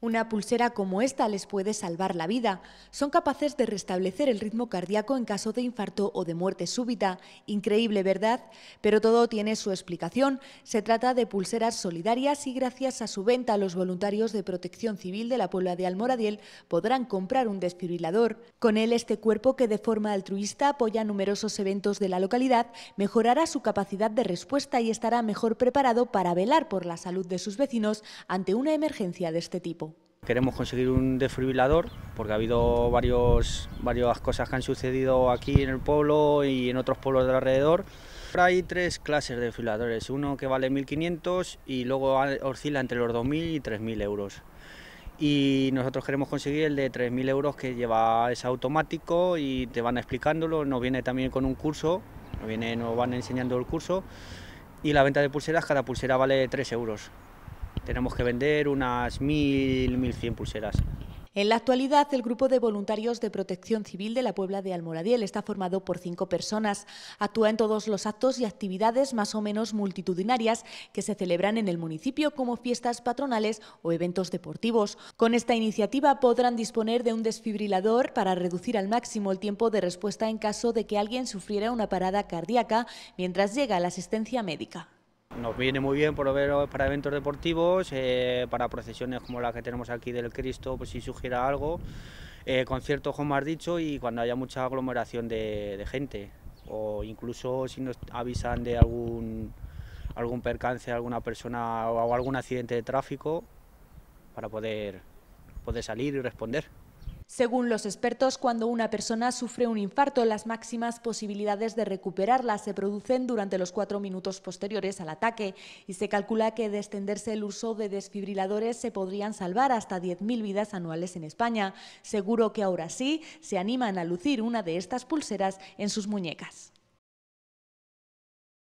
Una pulsera como esta les puede salvar la vida. Son capaces de restablecer el ritmo cardíaco en caso de infarto o de muerte súbita. Increíble, ¿verdad? Pero todo tiene su explicación. Se trata de pulseras solidarias y gracias a su venta los voluntarios de protección civil de la Puebla de Almoradiel podrán comprar un desfibrilador. Con él este cuerpo que de forma altruista apoya numerosos eventos de la localidad mejorará su capacidad de respuesta y estará mejor preparado para velar por la salud de sus vecinos ante una emergencia de este tipo. Queremos conseguir un desfibrilador porque ha habido varios, varias cosas que han sucedido aquí en el pueblo y en otros pueblos de alrededor. hay tres clases de desfibriladores, uno que vale 1.500 y luego oscila entre los 2.000 y 3.000 euros y nosotros queremos conseguir el de 3.000 euros que lleva ese automático y te van explicándolo, nos viene también con un curso, nos, viene, nos van enseñando el curso y la venta de pulseras, cada pulsera vale 3 euros. Tenemos que vender unas 1.000, 1.100 pulseras. En la actualidad, el grupo de voluntarios de protección civil de la Puebla de Almoradiel está formado por cinco personas. Actúa en todos los actos y actividades más o menos multitudinarias que se celebran en el municipio, como fiestas patronales o eventos deportivos. Con esta iniciativa podrán disponer de un desfibrilador para reducir al máximo el tiempo de respuesta en caso de que alguien sufriera una parada cardíaca mientras llega la asistencia médica nos viene muy bien por para eventos deportivos, eh, para procesiones como la que tenemos aquí del Cristo, pues si sugiera algo, eh, conciertos como has dicho y cuando haya mucha aglomeración de, gente o incluso si nos avisan de algún, algún percance, alguna persona o algún accidente de tráfico para poder, poder salir y responder. Según los expertos, cuando una persona sufre un infarto, las máximas posibilidades de recuperarla se producen durante los cuatro minutos posteriores al ataque y se calcula que de extenderse el uso de desfibriladores se podrían salvar hasta 10.000 vidas anuales en España. Seguro que ahora sí se animan a lucir una de estas pulseras en sus muñecas.